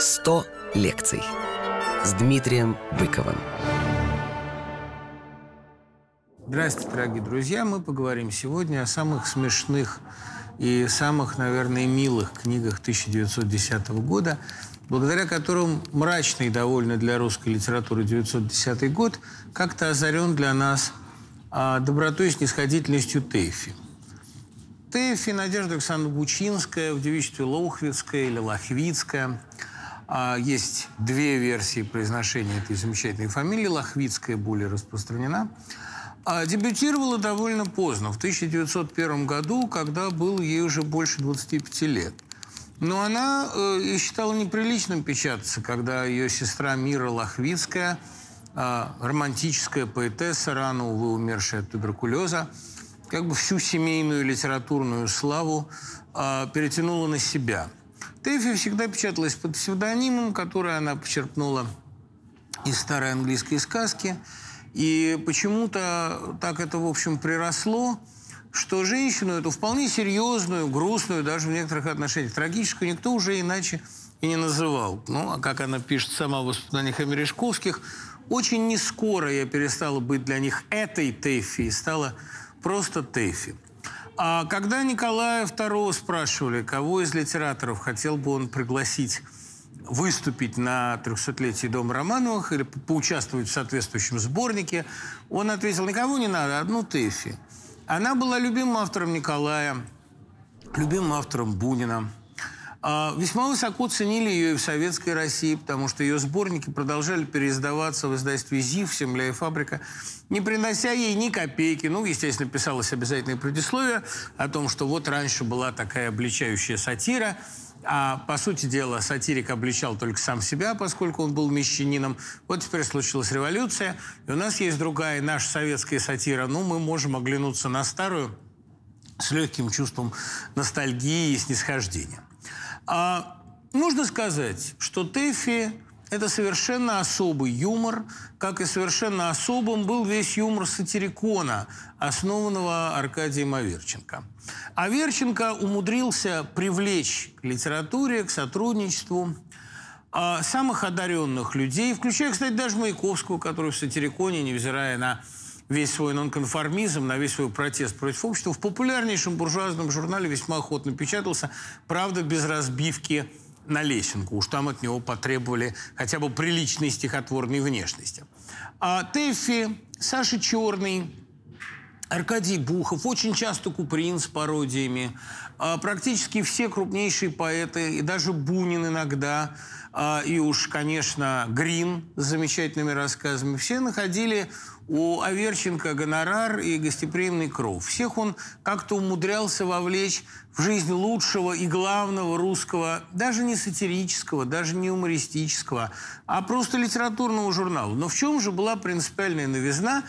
100 лекций с Дмитрием Быковым. Здравствуйте, дорогие друзья. Мы поговорим сегодня о самых смешных и самых, наверное, милых книгах 1910 года, благодаря которым мрачный довольно для русской литературы 1910 год как-то озарен для нас а, добротой и снисходительностью Тейфи. Тейфи Надежда Александровна Бучинская, в девичестве Лохвицкая или Лохвицкая – а, есть две версии произношения этой замечательной фамилии. Лохвицкая более распространена. А, дебютировала довольно поздно, в 1901 году, когда было ей уже больше 25 лет. Но она э, считала неприличным печататься, когда ее сестра Мира Лохвицкая, э, романтическая поэтесса, рано, увы, умершая от туберкулеза, как бы всю семейную литературную славу э, перетянула на себя – Тэфи всегда печаталась под псевдонимом, который она почерпнула из старой английской сказки. И почему-то так это, в общем, приросло, что женщину эту вполне серьезную, грустную, даже в некоторых отношениях трагическую, никто уже иначе и не называл. Ну, а как она пишет сама в воспоминаниях о Мережковских, очень нескоро я перестала быть для них этой Тэфи и стала просто Тэфи. А когда Николая II спрашивали, кого из литераторов хотел бы он пригласить выступить на 300-летии Дома Романовых или поучаствовать в соответствующем сборнике, он ответил, никого не надо, одну Тэфи. Она была любимым автором Николая, любимым автором Бунина. А, весьма высоко ценили ее и в советской России, потому что ее сборники продолжали переиздаваться в издательстве «ЗИФ», Семля и фабрика», не принося ей ни копейки. Ну, естественно, писалось обязательное предисловие о том, что вот раньше была такая обличающая сатира, а по сути дела сатирик обличал только сам себя, поскольку он был мещанином. Вот теперь случилась революция, и у нас есть другая, наша советская сатира. Ну, мы можем оглянуться на старую с легким чувством ностальгии и снисхождения. А нужно сказать, что Тэфи – это совершенно особый юмор, как и совершенно особым был весь юмор сатирикона, основанного Аркадием Аверченко. Аверченко умудрился привлечь к литературе, к сотрудничеству а, самых одаренных людей, включая, кстати, даже Маяковского, который в сатириконе, невзирая на весь свой нонконформизм, на весь свой протест против общества, в популярнейшем буржуазном журнале весьма охотно печатался, правда, без разбивки на лесенку. Уж там от него потребовали хотя бы приличной стихотворной внешности. А Тэффи, Саша Черный, Аркадий Бухов, очень часто Куприн с пародиями, а практически все крупнейшие поэты, и даже Бунин иногда, а, и уж, конечно, Грин с замечательными рассказами, все находили у Аверченко гонорар и гостеприимный кров. Всех он как-то умудрялся вовлечь в жизнь лучшего и главного русского, даже не сатирического, даже не юмористического, а просто литературного журнала. Но в чем же была принципиальная новизна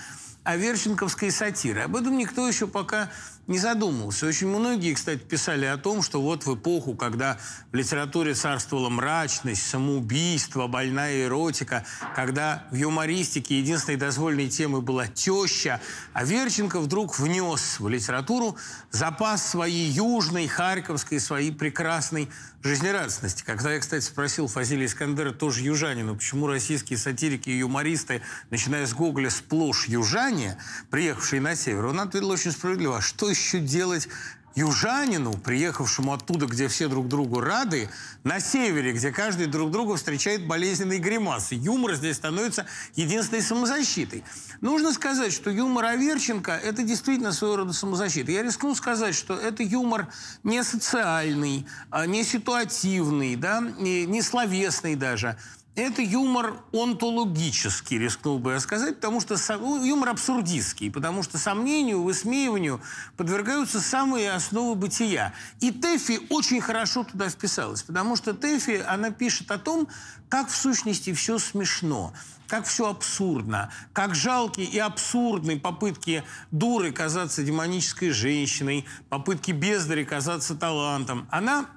Аверченковской сатиры? Об этом никто еще пока не задумывался. Очень многие, кстати, писали о том, что вот в эпоху, когда в литературе царствовала мрачность, самоубийство, больная эротика, когда в юмористике единственной дозвольной темой была теща, а Верченко вдруг внес в литературу запас своей южной, харьковской, своей прекрасной жизнерадостности. Когда я, кстати, спросил Фазилия Искандера, тоже южанина, почему российские сатирики и юмористы, начиная с Гоголя, сплошь южане, приехавшие на север, он ответил очень справедливо, а что еще проще делать южанину, приехавшему оттуда, где все друг другу рады, на севере, где каждый друг друга встречает болезненные гримасы. Юмор здесь становится единственной самозащитой. Нужно сказать, что юмор Аверченко – это действительно своего рода самозащита. Я рискну сказать, что это юмор не социальный, а не ситуативный, да, не словесный даже – это юмор онтологический, рискнул бы я сказать, потому что ну, юмор абсурдистский, потому что сомнению, высмеиванию подвергаются самые основы бытия. И Тэфи очень хорошо туда вписалась, потому что Тэфи, она пишет о том, как в сущности все смешно, как все абсурдно, как жалкие и абсурдные попытки дуры казаться демонической женщиной, попытки бездари казаться талантом. Она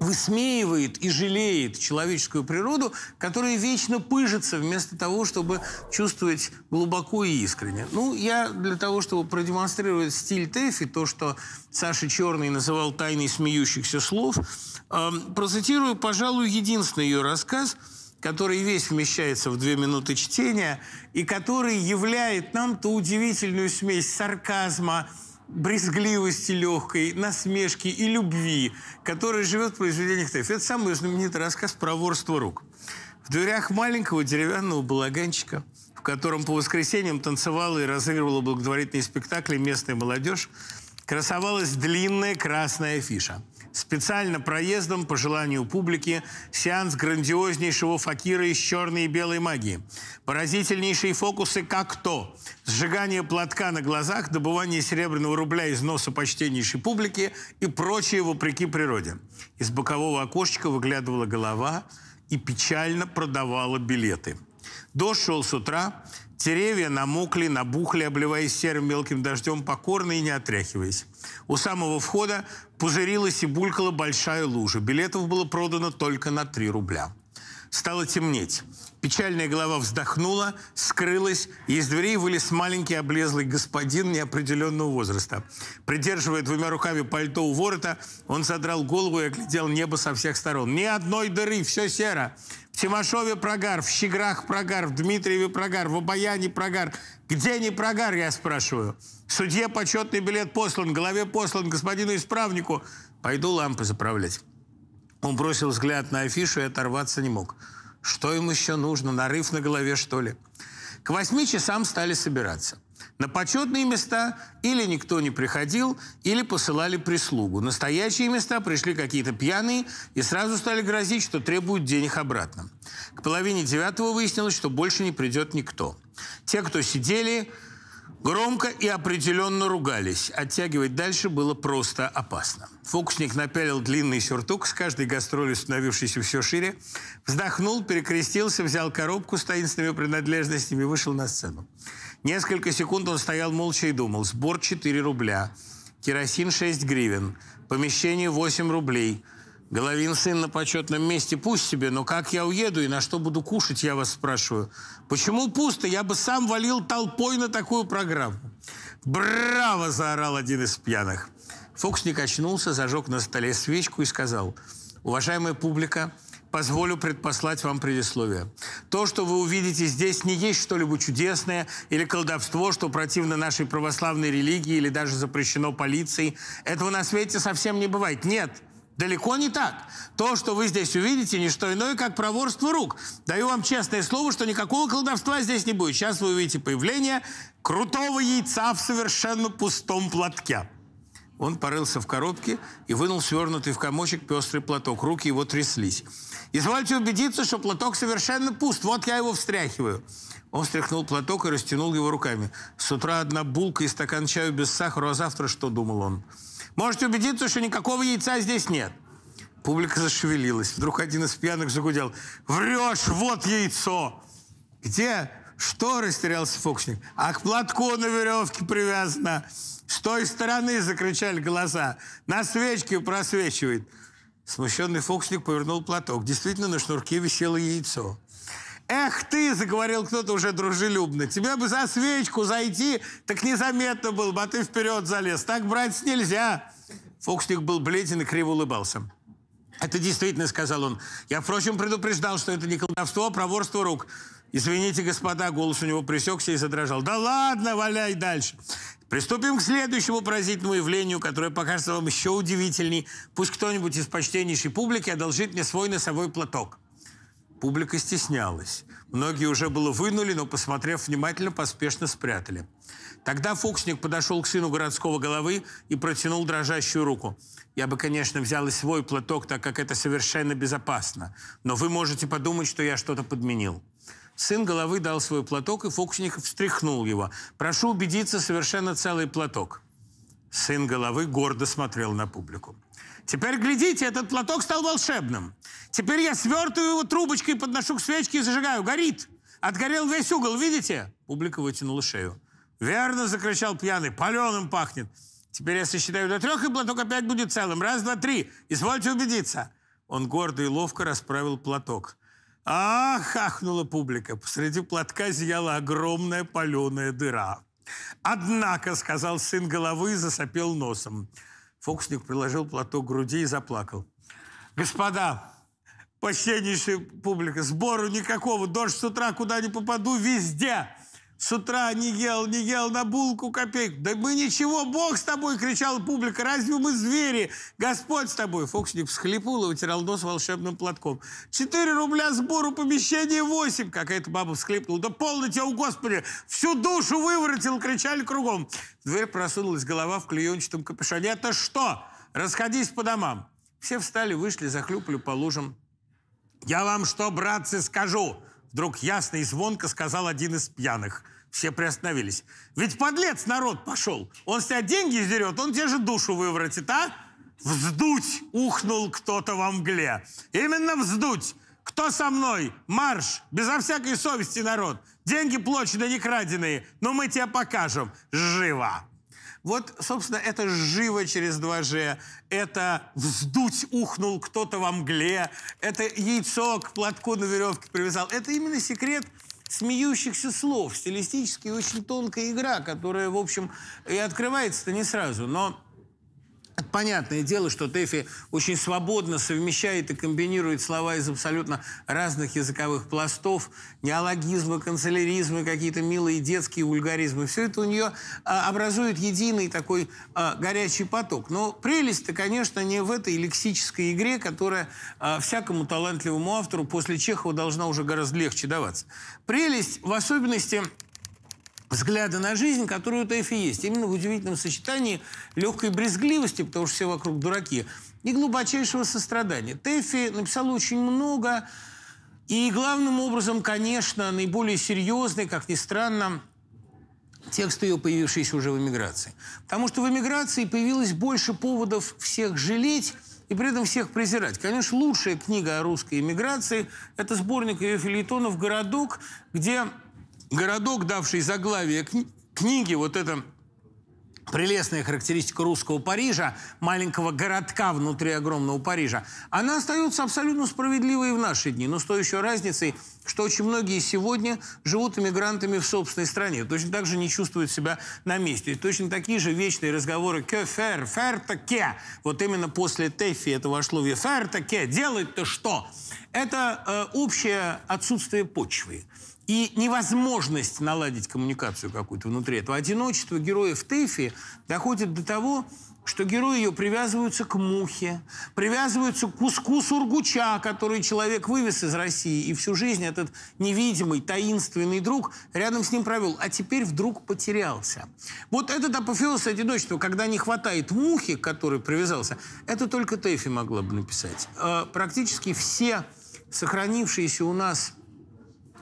высмеивает и жалеет человеческую природу, которая вечно пыжится вместо того, чтобы чувствовать глубоко и искренне. Ну, я для того, чтобы продемонстрировать стиль Тэфи, то, что Саша Черный называл «тайной смеющихся слов», э, процитирую, пожалуй, единственный ее рассказ – который весь вмещается в две минуты чтения и который являет нам ту удивительную смесь сарказма, брезгливости легкой, насмешки и любви, которая живет в произведениях Теф. Это самый знаменитый рассказ про ворство рук. В дверях маленького деревянного балаганчика, в котором по воскресеньям танцевала и разыгрывала благотворительные спектакли местная молодежь, красовалась длинная красная афиша – специально проездом по желанию публики сеанс грандиознейшего факира из черной и белой магии. Поразительнейшие фокусы как то. Сжигание платка на глазах, добывание серебряного рубля из носа почтеннейшей публики и прочее вопреки природе. Из бокового окошечка выглядывала голова и печально продавала билеты. Дождь шел с утра, Деревья намокли, набухли, обливаясь серым мелким дождем, покорно и не отряхиваясь. У самого входа пузырилась и булькала большая лужа. Билетов было продано только на 3 рубля. Стало темнеть. Печальная голова вздохнула, скрылась, и из дверей вылез маленький облезлый господин неопределенного возраста. Придерживая двумя руками пальто у ворота, он задрал голову и оглядел небо со всех сторон. «Ни одной дыры, все серо!» Тимошове прогар, в Щеграх прогар, в Дмитриеве прогар, в Обаяне прогар. Где не прогар, я спрашиваю? Судье почетный билет послан, голове послан, господину исправнику. Пойду лампы заправлять. Он бросил взгляд на афишу и оторваться не мог. Что им еще нужно? Нарыв на голове, что ли? К восьми часам стали собираться. На почетные места или никто не приходил, или посылали прислугу. Настоящие места пришли какие-то пьяные и сразу стали грозить, что требуют денег обратно. К половине девятого выяснилось, что больше не придет никто. Те, кто сидели, Громко и определенно ругались. Оттягивать дальше было просто опасно. Фокусник напялил длинный сюртук, с каждой гастролью становившийся все шире, вздохнул, перекрестился, взял коробку с таинственными принадлежностями и вышел на сцену. Несколько секунд он стоял молча и думал. Сбор 4 рубля, керосин 6 гривен, помещение 8 рублей – Головин сын на почетном месте, пусть себе, но как я уеду и на что буду кушать, я вас спрашиваю. Почему пусто? Я бы сам валил толпой на такую программу. «Браво!» – заорал один из пьяных. Фокс не качнулся, зажег на столе свечку и сказал, «Уважаемая публика, позволю предпослать вам предисловие. То, что вы увидите здесь, не есть что-либо чудесное или колдовство, что противно нашей православной религии или даже запрещено полицией. Этого на свете совсем не бывает. Нет, Далеко не так. То, что вы здесь увидите, не что иное, как проворство рук. Даю вам честное слово, что никакого колдовства здесь не будет. Сейчас вы увидите появление крутого яйца в совершенно пустом платке. Он порылся в коробке и вынул свернутый в комочек пестрый платок. Руки его тряслись. «Извольте убедиться, что платок совершенно пуст. Вот я его встряхиваю». Он встряхнул платок и растянул его руками. «С утра одна булка и стакан чаю без сахара, а завтра что?» – думал он. Можете убедиться, что никакого яйца здесь нет. Публика зашевелилась. Вдруг один из пьяных загудел. «Врешь, вот яйцо!» «Где?» «Что?» – растерялся фокусник. «А к платку на веревке привязано!» «С той стороны!» – закричали голоса. «На свечке просвечивает!» Смущенный фокусник повернул платок. Действительно, на шнурке висело яйцо. Эх ты, заговорил кто-то уже дружелюбно, тебе бы за свечку зайти, так незаметно был бы, а ты вперед залез. Так, брать нельзя. Фоксник был бледен и криво улыбался. Это действительно, сказал он. Я, впрочем, предупреждал, что это не колдовство, а проворство рук. Извините, господа, голос у него присекся и задрожал. Да ладно, валяй дальше. Приступим к следующему поразительному явлению, которое покажется вам еще удивительней. Пусть кто-нибудь из почтеннейшей публики одолжит мне свой носовой платок. Публика стеснялась. Многие уже было вынули, но, посмотрев внимательно, поспешно спрятали. Тогда Фоксник подошел к сыну городского головы и протянул дрожащую руку. «Я бы, конечно, взял и свой платок, так как это совершенно безопасно. Но вы можете подумать, что я что-то подменил». Сын головы дал свой платок, и Фоксник встряхнул его. «Прошу убедиться, совершенно целый платок». Сын головы гордо смотрел на публику. Теперь глядите, этот платок стал волшебным. Теперь я свертываю его трубочкой, подношу к свечке и зажигаю. Горит. Отгорел весь угол, видите? Публика вытянула шею. Верно, закричал пьяный, паленым пахнет. Теперь я сосчитаю до трех, и платок опять будет целым. Раз, два, три. Извольте убедиться. Он гордо и ловко расправил платок. Ах, ахнула публика. Посреди платка зияла огромная паленая дыра. «Однако», — сказал сын головы и засопел носом, Фокусник приложил платок к груди и заплакал. «Господа, почтеннейшая публика, сбору никакого, дождь с утра куда не попаду, везде!» С утра не ел, не ел, на булку копеек. Да мы ничего, Бог с тобой, кричала публика. Разве мы звери? Господь с тобой. Фоксник всхлипнул и утирал нос волшебным платком. Четыре рубля сбору помещения восемь. Какая-то баба всхлипнула. Да полно тебя, у Господи! Всю душу выворотил, кричали кругом. В дверь просунулась голова в клеенчатом капюшоне. Это что? Расходись по домам. Все встали, вышли, захлюпали по лужам. Я вам что, братцы, скажу? Вдруг ясно и звонко сказал один из пьяных. Все приостановились. Ведь подлец народ пошел. Он с тебя деньги издерет, он тебе же душу выворотит, а? Вздуть ухнул кто-то во мгле. Именно вздуть. Кто со мной? Марш! Безо всякой совести народ. Деньги плочены, не краденые. Но мы тебе покажем. Живо! Вот, собственно, это живо через 2G, это вздуть ухнул кто-то во мгле, это яйцо к платку на веревке привязал. Это именно секрет смеющихся слов, стилистически очень тонкая игра, которая, в общем, и открывается-то не сразу, но Понятное дело, что Тэфи очень свободно совмещает и комбинирует слова из абсолютно разных языковых пластов, неологизмы, канцеляризмы, какие-то милые детские вульгаризмы. Все это у нее а, образует единый такой а, горячий поток. Но прелесть-то, конечно, не в этой лексической игре, которая а, всякому талантливому автору после Чехова должна уже гораздо легче даваться. Прелесть в особенности взгляда на жизнь, который у ТЭФ есть. Именно в удивительном сочетании легкой брезгливости, потому что все вокруг дураки, и глубочайшего сострадания. Тэффи написала очень много, и главным образом, конечно, наиболее серьезный, как ни странно, текст ее, появившийся уже в эмиграции. Потому что в эмиграции появилось больше поводов всех жалеть, и при этом всех презирать. Конечно, лучшая книга о русской эмиграции – это сборник ее филитонов «Городок», где городок, давший заглавие кни книги, вот это прелестная характеристика русского Парижа, маленького городка внутри огромного Парижа, она остается абсолютно справедливой и в наши дни, но с той еще разницей, что очень многие сегодня живут иммигрантами в собственной стране, точно так же не чувствуют себя на месте. И точно такие же вечные разговоры «кё фер, фер таке», вот именно после Тэффи это вошло в «фер таке», «делать-то что?» Это э, общее отсутствие почвы и невозможность наладить коммуникацию какую-то внутри этого. Одиночество героев Тэфи доходит до того, что герои ее привязываются к мухе, привязываются к куску сургуча, который человек вывез из России, и всю жизнь этот невидимый, таинственный друг рядом с ним провел, а теперь вдруг потерялся. Вот этот апофеоз одиночества, когда не хватает мухи, к которой привязался, это только Тэфи могла бы написать. Э, практически все сохранившиеся у нас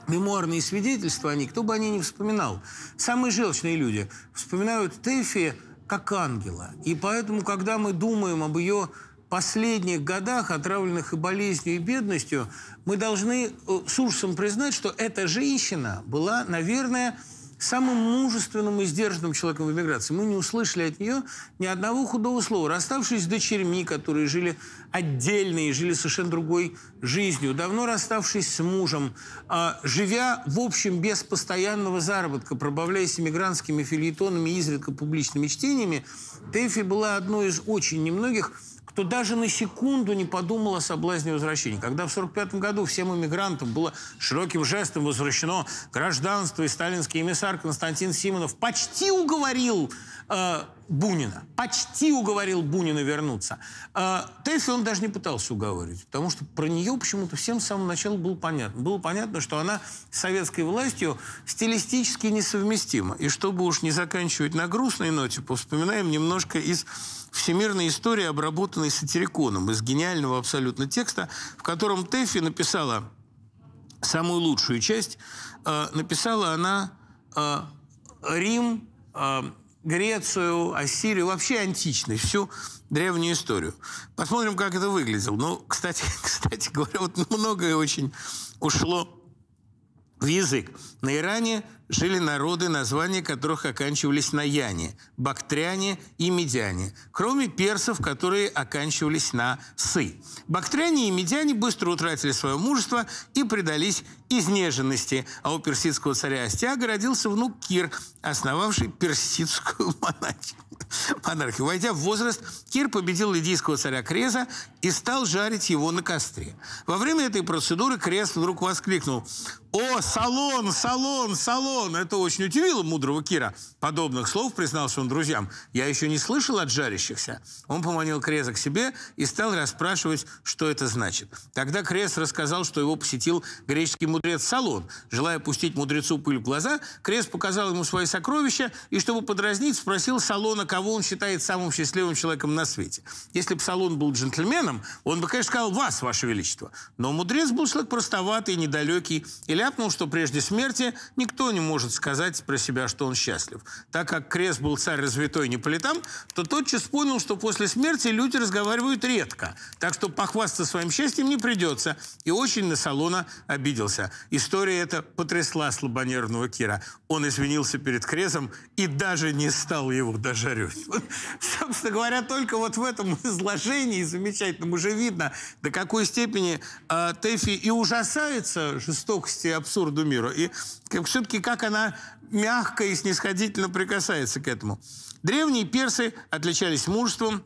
мемуарные свидетельства о них, кто бы о ней не вспоминал. Самые желчные люди вспоминают Тэфи как ангела. И поэтому, когда мы думаем об ее последних годах, отравленных и болезнью, и бедностью, мы должны э, с ужасом признать, что эта женщина была, наверное, самым мужественным и сдержанным человеком в эмиграции. Мы не услышали от нее ни одного худого слова. Расставшись с дочерьми, которые жили отдельно и жили совершенно другой жизнью, давно расставшись с мужем, э, живя в общем без постоянного заработка, пробавляясь эмигрантскими фильетонами и изредка публичными чтениями, Тэфи была одной из очень немногих кто даже на секунду не подумал о соблазне возвращения. Когда в 1945 году всем иммигрантам было широким жестом возвращено гражданство, и сталинский эмиссар Константин Симонов почти уговорил э, Бунина. Почти уговорил Бунина вернуться. Э, Тэфи он даже не пытался уговорить, потому что про нее почему-то всем с самого начала было понятно. Было понятно, что она с советской властью стилистически несовместима. И чтобы уж не заканчивать на грустной ноте, вспоминаем немножко из всемирной истории, обработанной сатириконом, из гениального абсолютно текста, в котором Тейфи написала самую лучшую часть, э, написала она э, Рим, э, Грецию, Ассирию, вообще античность, всю древнюю историю. Посмотрим, как это выглядело. Ну, кстати, кстати говоря, вот многое очень ушло в язык. На Иране жили народы, названия которых оканчивались на «яне» – бактряне и медяне, кроме персов, которые оканчивались на «сы». Бактряне и медяне быстро утратили свое мужество и предались изнеженности, а у персидского царя Астиага родился внук Кир, основавший персидскую монархию. монархию. Войдя в возраст, Кир победил лидийского царя Креза и стал жарить его на костре. Во время этой процедуры Крез вдруг воскликнул «О, салон, салон, салон!» он. Это очень удивило мудрого Кира. Подобных слов признался он друзьям. Я еще не слышал от жарящихся. Он поманил Креза к себе и стал расспрашивать, что это значит. Тогда Крес рассказал, что его посетил греческий мудрец Салон. Желая пустить мудрецу пыль в глаза, Крес показал ему свои сокровища и, чтобы подразнить, спросил Салона, кого он считает самым счастливым человеком на свете. Если бы Салон был джентльменом, он бы, конечно, сказал «Вас, Ваше Величество». Но мудрец был человек простоватый, недалекий и ляпнул, что прежде смерти никто не может сказать про себя, что он счастлив. Так как Крест был царь развитой не то тотчас понял, что после смерти люди разговаривают редко. Так что похвастаться своим счастьем не придется. И очень на Салона обиделся. История эта потрясла слабонервного Кира. Он извинился перед Крезом и даже не стал его дожарить. Вот, собственно говоря, только вот в этом изложении замечательном уже видно, до какой степени э, а, Тэфи и ужасается жестокости и абсурду мира. И все-таки как она мягко и снисходительно прикасается к этому. Древние персы отличались мужеством,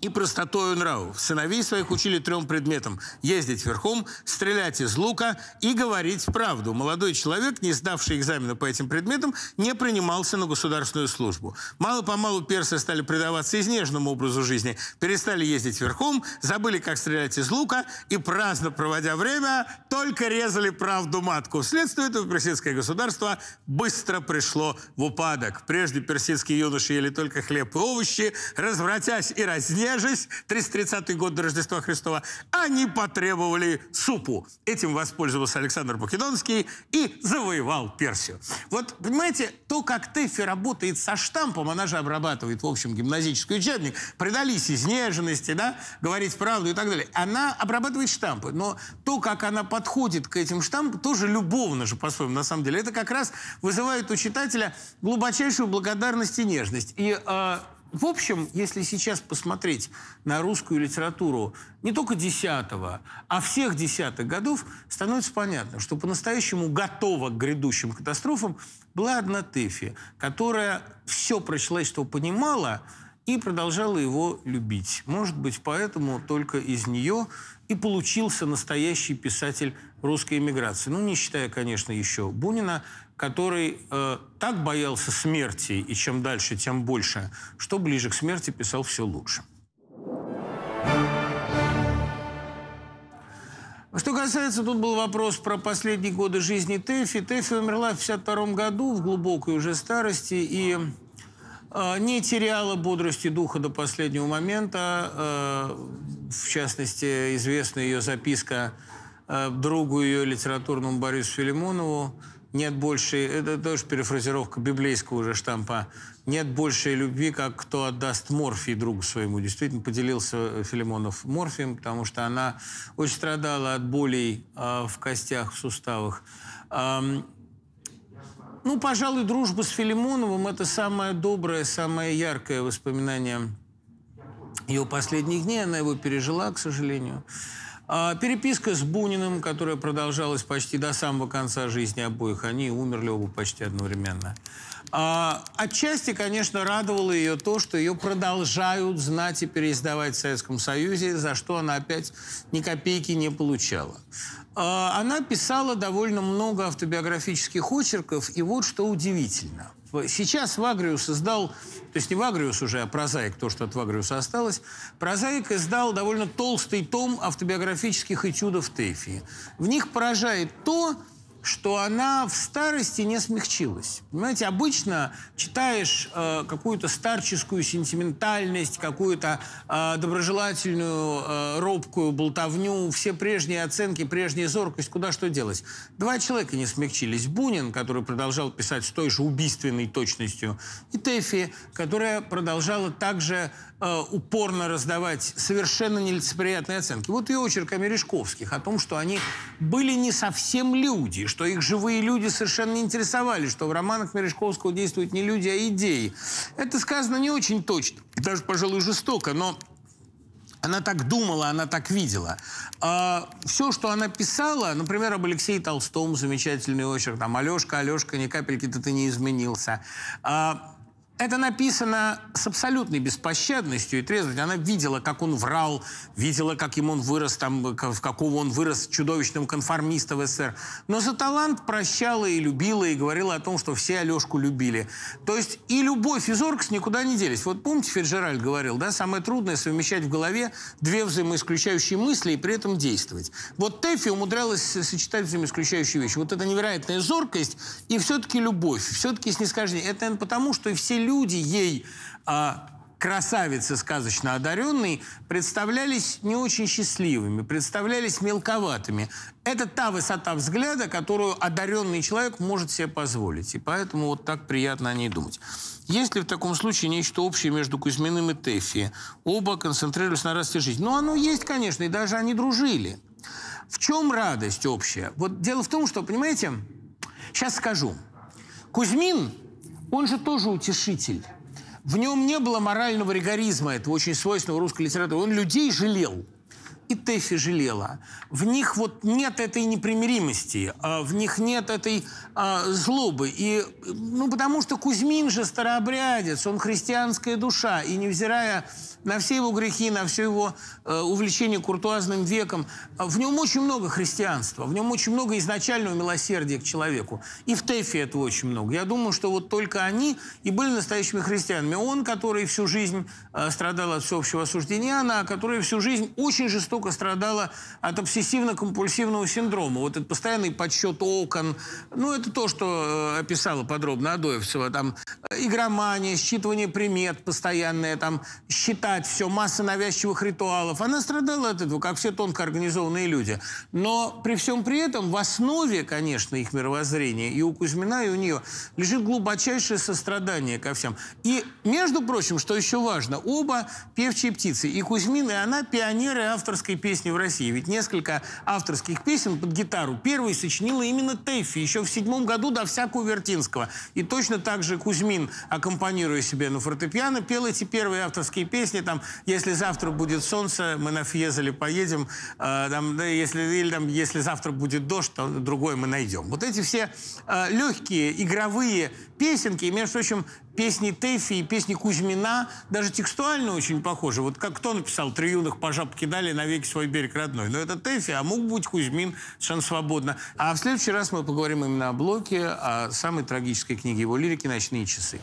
и простотою нравов. Сыновей своих учили трем предметам – ездить верхом, стрелять из лука и говорить правду. Молодой человек, не сдавший экзамена по этим предметам, не принимался на государственную службу. Мало-помалу персы стали предаваться изнежному образу жизни, перестали ездить верхом, забыли, как стрелять из лука и, праздно проводя время, только резали правду матку. Вследствие этого персидское государство быстро пришло в упадок. Прежде персидские юноши ели только хлеб и овощи, развратясь и разнеживаясь, моя жизнь, 330 год до Рождества Христова, они потребовали супу. Этим воспользовался Александр Македонский и завоевал Персию. Вот, понимаете, то, как Тэффи работает со штампом, она же обрабатывает, в общем, гимназический учебник, предались изнеженности, да, говорить правду и так далее. Она обрабатывает штампы, но то, как она подходит к этим штампам, тоже любовно же по-своему, на самом деле. Это как раз вызывает у читателя глубочайшую благодарность и нежность. И э, в общем, если сейчас посмотреть на русскую литературу не только десятого, а всех десятых годов, становится понятно, что по-настоящему готова к грядущим катастрофам была одна Тэфи, которая все про человечество понимала и продолжала его любить. Может быть, поэтому только из нее и получился настоящий писатель русской эмиграции. Ну, не считая, конечно, еще Бунина который э, так боялся смерти, и чем дальше, тем больше, что ближе к смерти писал все лучше. Что касается, тут был вопрос про последние годы жизни Тэфи. Тэфи умерла в 52 году, в глубокой уже старости, и э, не теряла бодрости духа до последнего момента. Э, в частности, известна ее записка э, другу ее литературному Борису Филимонову, нет больше, это тоже перефразировка библейского уже штампа, нет большей любви, как кто отдаст морфий другу своему. Действительно, поделился Филимонов морфием, потому что она очень страдала от болей э, в костях, в суставах. Эм, ну, пожалуй, дружба с Филимоновым – это самое доброе, самое яркое воспоминание ее последних дней. Она его пережила, к сожалению. А переписка с Буниным, которая продолжалась почти до самого конца жизни обоих, они умерли оба почти одновременно. А отчасти, конечно, радовало ее то, что ее продолжают знать и переиздавать в Советском Союзе, за что она опять ни копейки не получала. А она писала довольно много автобиографических очерков, и вот что удивительно – Сейчас Вагриус издал, то есть не Вагриус уже, а Прозаик, то, что от Вагриуса осталось, Прозаик издал довольно толстый том автобиографических этюдов Тейфи. В них поражает то, что она в старости не смягчилась. Понимаете, обычно читаешь э, какую-то старческую сентиментальность, какую-то э, доброжелательную, э, робкую болтовню, все прежние оценки, прежняя зоркость, куда что делать. Два человека не смягчились. Бунин, который продолжал писать с той же убийственной точностью, и Тэфи, которая продолжала также э, упорно раздавать совершенно нелицеприятные оценки. Вот и очерк о Мережковских, о том, что они были не совсем люди, что их живые люди совершенно не интересовали, что в романах Мережковского действуют не люди, а идеи. Это сказано не очень точно, даже, пожалуй, жестоко, но она так думала, она так видела. А, все, что она писала, например, об Алексее Толстом, замечательный очерк, там, Алешка, Алешка, ни капельки-то ты не изменился. А, это написано с абсолютной беспощадностью и трезвостью. Она видела, как он врал, видела, как ему он вырос, там, э, в какого он вырос чудовищным конформистом в СССР. Но за талант прощала и любила, и говорила о том, что все Алешку любили. То есть и любовь, и зоркость никуда не делись. Вот помните, Феджеральд говорил, да, самое трудное совмещать в голове две взаимоисключающие мысли и при этом действовать. Вот Тэффи умудрялась сочетать взаимоисключающие вещи. Вот эта невероятная зоркость и все-таки любовь, все-таки снисхождение. Это, наверное, потому, что и все люди ей, а, красавицы сказочно одаренные, представлялись не очень счастливыми, представлялись мелковатыми. Это та высота взгляда, которую одаренный человек может себе позволить. И поэтому вот так приятно о ней думать. Есть ли в таком случае нечто общее между Кузьминым и Тэфи? Оба концентрировались на расте жизни. Ну, оно есть, конечно, и даже они дружили. В чем радость общая? Вот дело в том, что, понимаете, сейчас скажу. Кузьмин он же тоже утешитель. В нем не было морального ригоризма, это очень свойственно русской литературе. Он людей жалел. И Тэфи жалела. В них вот нет этой непримиримости, а в них нет этой а, злобы. И, ну, потому что Кузьмин же старообрядец, он христианская душа. И невзирая на все его грехи, на все его э, увлечение куртуазным веком. А в нем очень много христианства, в нем очень много изначального милосердия к человеку. И в Тефе этого очень много. Я думаю, что вот только они и были настоящими христианами. Он, который всю жизнь э, страдал от всеобщего осуждения, она, которая всю жизнь очень жестоко страдала от обсессивно-компульсивного синдрома. Вот этот постоянный подсчет окон. Ну, это то, что э, описала подробно Адоевцева. Там игромания, считывание примет постоянное, там считать обсуждать все, масса навязчивых ритуалов. Она страдала от этого, как все тонко организованные люди. Но при всем при этом в основе, конечно, их мировоззрения и у Кузьмина, и у нее лежит глубочайшее сострадание ко всем. И, между прочим, что еще важно, оба певчие птицы. И Кузьмин, и она пионеры авторской песни в России. Ведь несколько авторских песен под гитару. Первый сочинила именно Тэффи еще в седьмом году до всякого Вертинского. И точно так же Кузьмин, аккомпанируя себе на фортепиано, пел эти первые авторские песни там, если завтра будет солнце, мы на Фьезеле поедем, э, там, да, если, или там, если завтра будет дождь, то другое мы найдем. Вот эти все э, легкие игровые песенки, и, между прочим, песни Тэфи и песни Кузьмина даже текстуально очень похожи. Вот как кто написал «Три юных пажа покидали веки свой берег родной». Но это Тэфи, а мог быть Кузьмин совершенно свободно. А в следующий раз мы поговорим именно о Блоке, о самой трагической книге его лирики «Ночные часы».